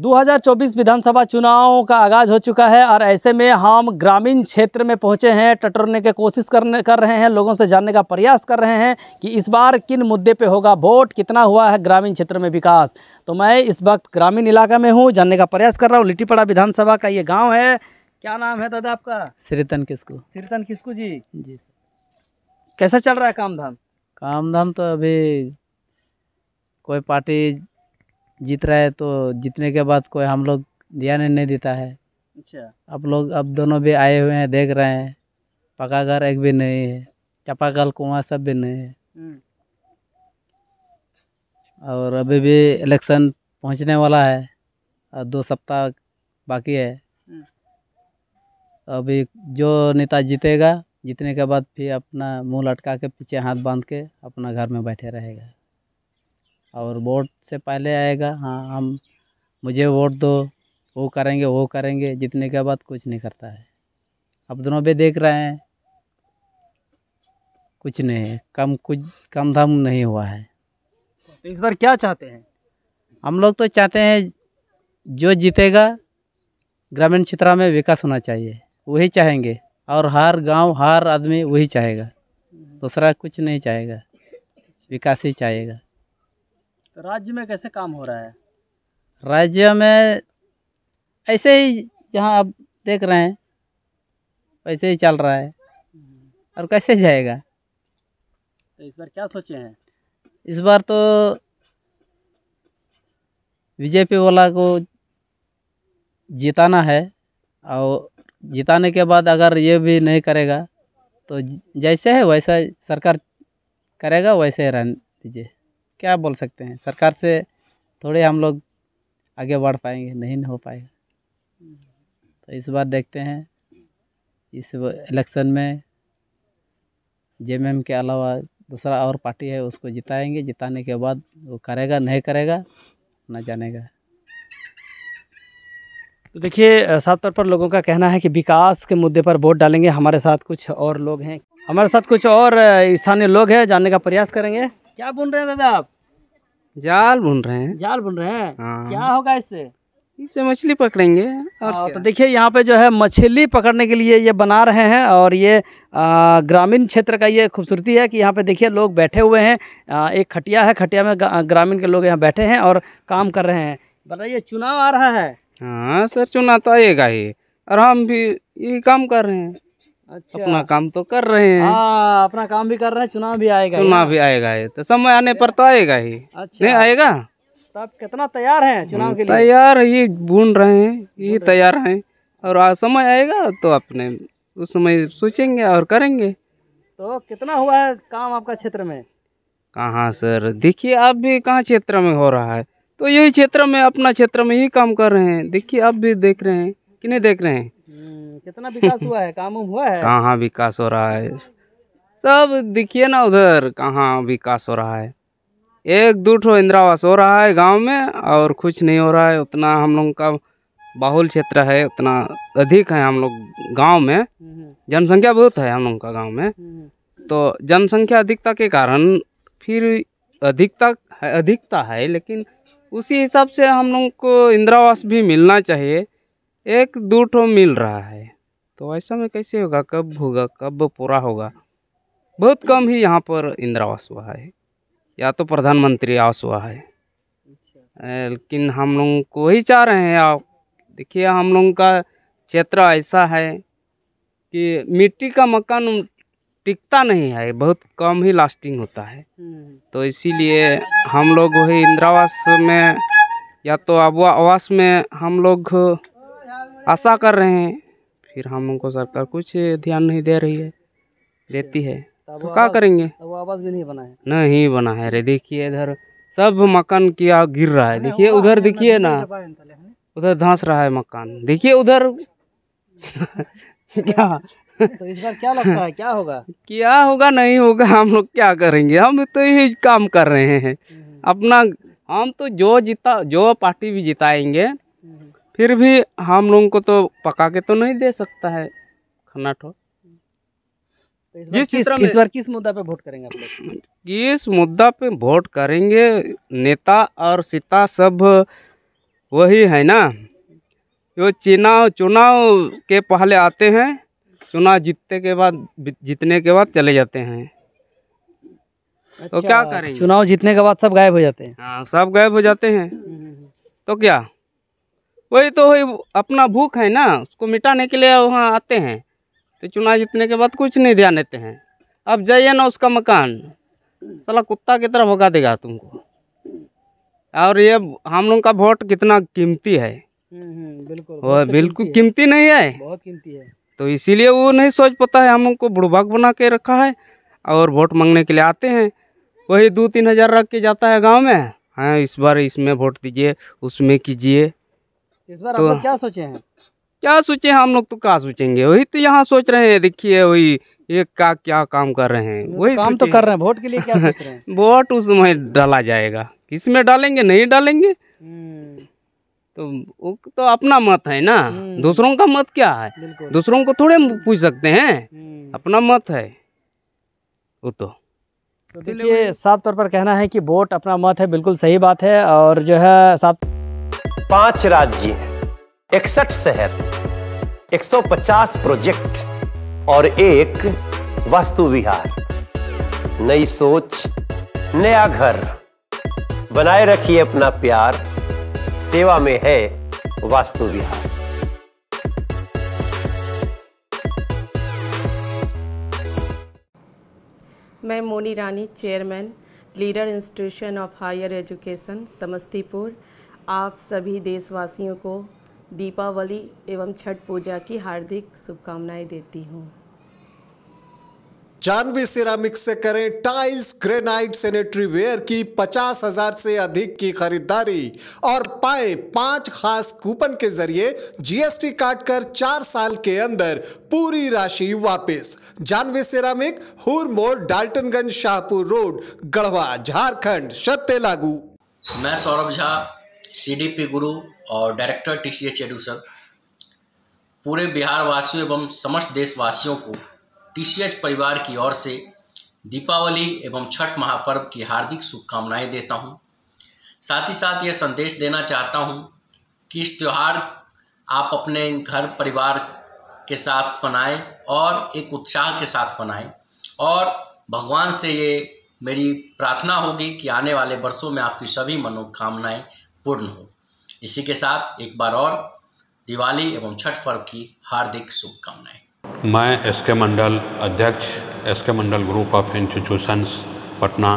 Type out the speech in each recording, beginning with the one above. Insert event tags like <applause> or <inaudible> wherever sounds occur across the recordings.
2024 विधानसभा चुनाव का आगाज़ हो चुका है और ऐसे में हम ग्रामीण क्षेत्र में पहुंचे हैं टटोरने की कोशिश करने कर रहे हैं लोगों से जानने का प्रयास कर रहे हैं कि इस बार किन मुद्दे पे होगा वोट कितना हुआ है ग्रामीण क्षेत्र में विकास तो मैं इस वक्त ग्रामीण इलाका में हूँ जानने का प्रयास कर रहा हूँ लिट्टीपड़ा विधानसभा का ये गाँव है क्या नाम है दादा आपका श्रीतन किस्कू श्रीतन किस्कू जी जी कैसा चल रहा है काम धाम काम धाम तो अभी कोई पार्टी जीत रहा है तो जीतने के बाद कोई हम लोग ध्यान नहीं देता है अच्छा आप लोग अब दोनों भी आए हुए हैं देख रहे हैं पका घर एक भी नहीं है चपाकल कुआं सब भी नहीं है हम्म। और अभी भी इलेक्शन पहुंचने वाला है और दो सप्ताह बाकी है हम्म। अभी जो नेता जीतेगा जीतने के बाद फिर अपना मुंह लटका के पीछे हाथ बांध के अपना घर में बैठे रहेगा और वोट से पहले आएगा हाँ हम मुझे वोट दो वो करेंगे वो करेंगे जीतने के बाद कुछ नहीं करता है अब दोनों भी देख रहे हैं कुछ नहीं है कम कुछ कम धम नहीं हुआ है तो इस बार क्या चाहते हैं हम लोग तो चाहते हैं जो जीतेगा ग्रामीण क्षेत्र में विकास होना चाहिए वही चाहेंगे और हर गांव हर आदमी वही चाहेगा दूसरा कुछ नहीं चाहेगा विकास ही चाहेगा तो राज्य में कैसे काम हो रहा है राज्य में ऐसे ही जहाँ आप देख रहे हैं वैसे ही चल रहा है हम्म। और कैसे जाएगा तो इस बार क्या सोचे हैं इस बार तो बीजेपी वाला को जिताना है और जिताने के बाद अगर ये भी नहीं करेगा तो जैसे है वैसा सरकार करेगा वैसे रहने दीजिए क्या बोल सकते हैं सरकार से थोड़े हम लोग आगे बढ़ पाएंगे नहीं हो पाएगा तो इस बार देखते हैं इस इलेक्शन में जेएमएम के अलावा दूसरा और पार्टी है उसको जिताएंगे जिताने के बाद वो करेगा नहीं करेगा ना जानेगा तो देखिए साफ तौर पर लोगों का कहना है कि विकास के मुद्दे पर वोट डालेंगे हमारे साथ कुछ और लोग हैं हमारे साथ कुछ और स्थानीय लोग हैं जानने का प्रयास करेंगे क्या बुन रहे हैं दादा आप जाल बुन रहे हैं जाल बुन रहे हैं हाँ। क्या होगा इससे इससे मछली पकड़ेंगे और हाँ, तो देखिए यहाँ पे जो है मछली पकड़ने के लिए ये बना रहे हैं और ये ग्रामीण क्षेत्र का ये खूबसूरती है कि यहाँ पे देखिए लोग बैठे हुए हैं आ, एक खटिया है खटिया में ग्रामीण के लोग यहाँ बैठे हैं और काम कर रहे हैं बताइए चुनाव आ रहा है हाँ सर चुनाव तो आएगा ही और हम भी यही काम कर रहे हैं अच्छा अपना काम तो कर रहे हैं आ, हाँ, अपना काम भी कर रहे हैं चुनाव भी आएगा चुनाव भी आएगा ये तो समय आने पर तो आएगा ही अच्छा नहीं आएगा तो आप कितना तैयार हैं चुनाव के लिए तैयार ये भून रहे हैं ये तैयार हैं और आज समय आएगा तो अपने उस समय सोचेंगे और करेंगे तो कितना हुआ है काम आपका क्षेत्र में कहाँ सर देखिए आप भी कहाँ क्षेत्र में हो रहा है तो यही क्षेत्र में अपना क्षेत्र में ही काम कर रहे हैं देखिए आप भी देख रहे हैं कि नहीं देख रहे हैं कितना विकास हुआ है काम हुआ है कहाँ विकास हो रहा है सब देखिए ना उधर कहाँ विकास हो रहा है एक दो ठो इंदिरावास हो रहा है गांव में और कुछ नहीं हो रहा है उतना हम लोग का बाहुल क्षेत्र है उतना अधिक है हम लोग गांव में हम्म। जनसंख्या बहुत है हम लोग का गांव में हम्म। तो जनसंख्या अधिकता के कारण फिर अधिकता अधिकता है लेकिन उसी हिसाब से हम लोग को इंदिरावास भी मिलना चाहिए एक दो ठो मिल रहा है तो ऐसा में कैसे होगा कब होगा कब पूरा होगा बहुत कम ही यहाँ पर इंदिरा आवास हुआ है या तो प्रधानमंत्री आवास हुआ है अच्छा। लेकिन हम लोग को ही चाह रहे हैं आप देखिए हम लोग का क्षेत्र ऐसा है कि मिट्टी का मकान टिकता नहीं है बहुत कम ही लास्टिंग होता है हम्म। तो इसीलिए हम लोग वही इंदिरा आवास में या तो आबुआ आवास में हम लोग आशा कर रहे हैं फिर हम उनको सरकार कुछ ध्यान नहीं दे रही है देती है तो क्या करेंगे वो आवास भी नहीं बना है नहीं बना है अरे देखिए इधर सब मकान किया गिर रहा है देखिए उधर देखिए तो ना उधर धंस रहा है मकान देखिए उधर क्या तो इस बार क्या लगता है क्या होगा क्या होगा नहीं होगा हम लोग क्या करेंगे हम तो यही काम कर रहे हैं हम्म। अपना हम तो जो जीता जो पार्टी भी जिताएंगे फिर भी हम लोगों को तो पका के तो नहीं दे सकता है खन्ना ठोर तो इस बार किस इस बार किस मुद्दा पे वोट करेंगे आप लोग किस मुद्दा पे वोट करेंगे नेता और सीता सब वही है ना जो चुनाव चुनाव के पहले आते हैं चुनाव जीतने के बाद जीतने के बाद चले जाते हैं तो अच्छा, तो क्या करें चुनाव जीतने के बाद सब गायब हो जाते हैं हाँ सब गायब हो जाते हैं हम्म, हम्म, हम्म। तो क्या वही तो वही अपना भूख है ना उसको मिटाने के लिए वहाँ आते हैं तो चुनाव जीतने के बाद कुछ नहीं ध्यान देते हैं अब जाइए ना उसका मकान साला कुत्ता की तरह भगा देगा तुमको और ये हम लोग का वोट कितना कीमती है हम्म, हम्म, बिल्कुल वह बिल्कुल कीमती नहीं है बहुत कीमती है तो इसीलिए वो नहीं सोच पाता है हम लोग को बुड़भाग बना के रखा है और वोट मांगने के लिए आते हैं वही दो तीन हज़ार रख के जाता है गांव में हाँ इस बार इसमें वोट दीजिए उसमें कीजिए इस बार तो, क्या सोचे हैं क्या सोचे हम लोग तो क्या सोचेंगे वही तो यहाँ सोच रहे हैं देखिए वही ये का क्या काम कर रहे हैं वही काम तो कर रहे हैं वोट के लिए क्या सोच रहे <laughs> हैं वोट उसमें डाला जाएगा किस में डालेंगे नहीं डालेंगे हम्म। तो वो तो अपना मत है ना हम्म। दूसरों का मत क्या है दूसरों को थोड़े पूछ सकते हैं हम्म। अपना मत है वो तो तो देखिए साफ तौर पर कहना है कि वोट अपना मत है बिल्कुल सही बात है और जो है साफ पांच राज्य इकसठ शहर 150 प्रोजेक्ट और एक वास्तु विहार नई सोच नया घर बनाए रखिए अपना प्यार सेवा में है वास्तु विहार मैं Moni Rani chairman leader institution of higher education Samastipur आप सभी देशवासियों को दीपावली एवं छठ पूजा की हार्दिक शुभकामनाएं देती हूँ जानवी सिरामिक से करें टाइल्स ग्रेनाइट सेनेटरी वेयर की पचास हजार से अधिक की खरीदारी और पाए पांच खास कूपन के जरिए जीएसटी काटकर चार साल के अंदर पूरी राशि वापस जानवी सिरामिक हुर मोर डाल्टनगंज शाहपुर रोड गढ़वा झारखंड शर्ते लागू मैं सौरभ झा सीडीपी गुरु और director T C H sir पूरे बिहार वासियों एवं समस्त देशवासियों को टीसीएच परिवार की ओर से दीपावली एवं छठ महापर्व की हार्दिक शुभकामनाएं देता हूं। साथ ही साथ ये संदेश देना चाहता हूं कि इस त्यौहार आप अपने घर परिवार के साथ मनाएं और एक उत्साह के साथ मनाएं और भगवान से ये मेरी प्रार्थना होगी कि आने वाले वर्षों में आपकी सभी मनोकामनाएं पूर्ण हो इसी के साथ एक बार और दिवाली एवं छठ पर्व की हार्दिक शुभकामनाएं मैं एस के मंडल अध्यक्ष S K Mandal group of institutions Patna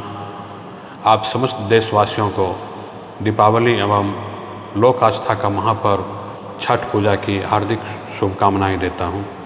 आप समस्त देशवासियों को दीपावली एवं लोक आस्था का महापर्व छठ पूजा की हार्दिक शुभकामनाएं देता हूं।